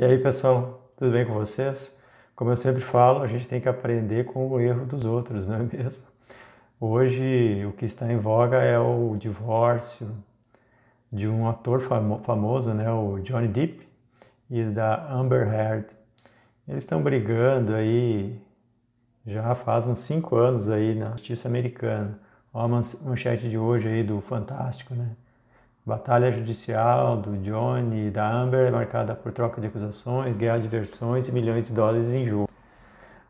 E aí, pessoal, tudo bem com vocês? Como eu sempre falo, a gente tem que aprender com o erro dos outros, não é mesmo? Hoje, o que está em voga é o divórcio de um ator famo famoso, né, o Johnny Depp, e da Amber Heard. Eles estão brigando aí já faz uns cinco anos aí na justiça americana. Olha a manchete de hoje aí do Fantástico, né? Batalha judicial do Johnny e da Amber é marcada por troca de acusações, guerra de versões e milhões de dólares em jogo.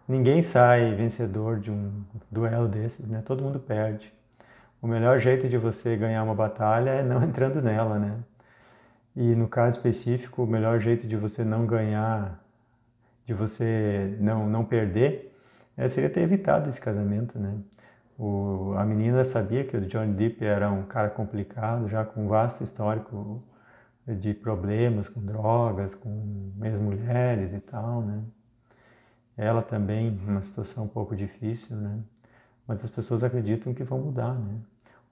Ninguém sai vencedor de um duelo desses, né? Todo mundo perde. O melhor jeito de você ganhar uma batalha é não entrando nela, né? E no caso específico, o melhor jeito de você não ganhar, de você não, não perder, é, seria ter evitado esse casamento, né? O, a menina sabia que o Johnny Depp era um cara complicado, já com um vasto histórico de problemas com drogas, com ex-mulheres e tal, né? Ela também, uhum. uma situação um pouco difícil, né? Mas as pessoas acreditam que vão mudar, né?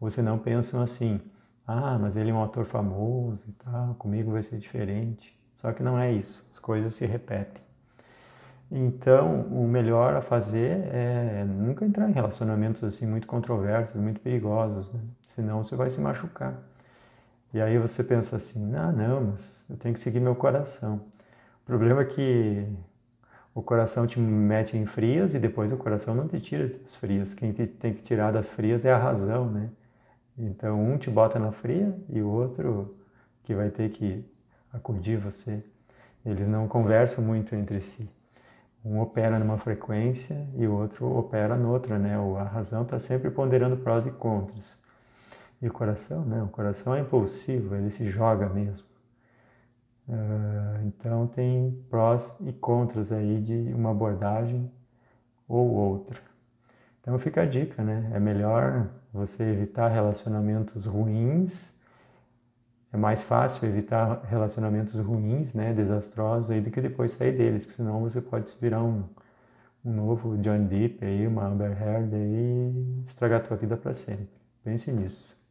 Ou se não pensam assim, ah, mas ele é um ator famoso e tal, comigo vai ser diferente. Só que não é isso, as coisas se repetem. Então, o melhor a fazer é nunca entrar em relacionamentos assim muito controversos, muito perigosos, né? senão você vai se machucar. E aí você pensa assim: "Ah, não, mas eu tenho que seguir meu coração". O problema é que o coração te mete em frias e depois o coração não te tira das frias. Quem te tem que tirar das frias é a razão, né? Então um te bota na fria e o outro que vai ter que acudir você. Eles não conversam muito entre si um opera numa frequência e o outro opera noutra, né? A razão está sempre ponderando prós e contras. E o coração, né? O coração é impulsivo, ele se joga mesmo. Uh, então tem prós e contras aí de uma abordagem ou outra. Então fica a dica, né? É melhor você evitar relacionamentos ruins é mais fácil evitar relacionamentos ruins, né, desastrosos, aí do que depois sair deles, porque senão você pode se virar um, um novo John Depp aí, uma Amber Heard aí, e estragar a tua vida para sempre. Pense nisso.